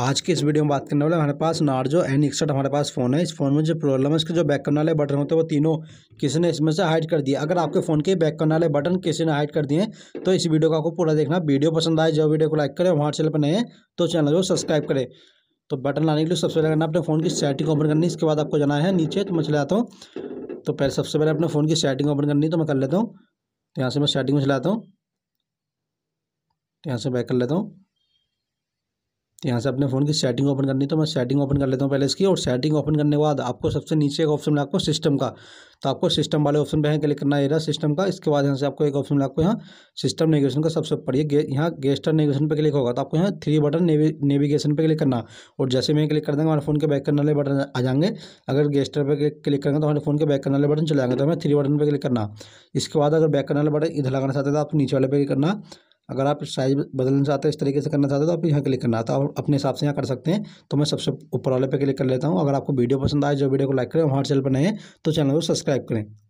आज की इस वीडियो में बात करने वाले हमारे पास नार्जो एन इकसठ हमारे पास फ़ोन है इस फ़ोन में जो प्रॉब्लम है इसके जो बैक करने वाले बटन होते हैं वो तीनों किसी ने इसमें से हाइड कर दिया अगर आपके फ़ोन के बैक करने वाले बटन किसी ने हाइड कर दिए तो इस वीडियो को आपको पूरा देखना वीडियो पसंद आए जो वीडियो को लाइक करें वहाँ चैनल पर नए तो चैनल को सब्सक्राइब करें तो बटन लाने के लिए सबसे पहले करना अपने फ़ोन की सेटिंग ओपन करनी इसके बाद आपको जाना है नीचे तो मैं चलाता हूँ तो पहले सबसे पहले अपने फ़ोन की सेटिंग ओपन करनी तो मैं कर लेता हूँ तो यहाँ से मैं सेटिंग में चलाता हूँ यहाँ से बैक कर लेता हूँ तो यहाँ से अपने फ़ोन की सेटिंग ओपन करनी तो मैं सेटिंग ओपन कर लेता हूँ पहले इसकी और सेटिंग ओपन करने के बाद आपको सबसे नीचे एक ऑप्शन मिला आपको सिस्टम का तो आपको सिस्टम वाले ऑप्शन पर क्लिक करना है सिस्टम का इसके बाद यहाँ से आपको एक ऑप्शन मिला आपको यहाँ सिस्टम नेविगेशन का सबसे ऊपर ये यहाँ गेस्टर नेविगेशन पर क्लिक होगा तो आपको यहाँ थ्री बटन नेविगेशन पर क्लिक करना और जैसे मैं क्लिक कर देंगे हमारे फ़ोन के बैक करने वाले बटन आ जाएंगे अगर गेस्टर पर क्लिक करेंगे तो हमारे फ़ोन के बैक करने वाले बटन चले जाएंगे तो हमें थ्री बटन पर क्लिक करना इसके बाद अगर बैक करने वाले बटन इधर लगाना चाहते हैं तो आपको नीचे वाले पर क्लिक करना अगर आप साइज बदलना चाहते हैं इस तरीके से करना चाहते हैं तो आप यहाँ क्लिक करना तो और अपने हिसाब से यहाँ कर सकते हैं तो मैं सबसे ऊपर वाले पे क्लिक कर लेता हूँ अगर आपको वीडियो पसंद आए जो वीडियो को लाइक करें हमारे चैनल पर नहीं है तो चैनल को सब्सक्राइब करें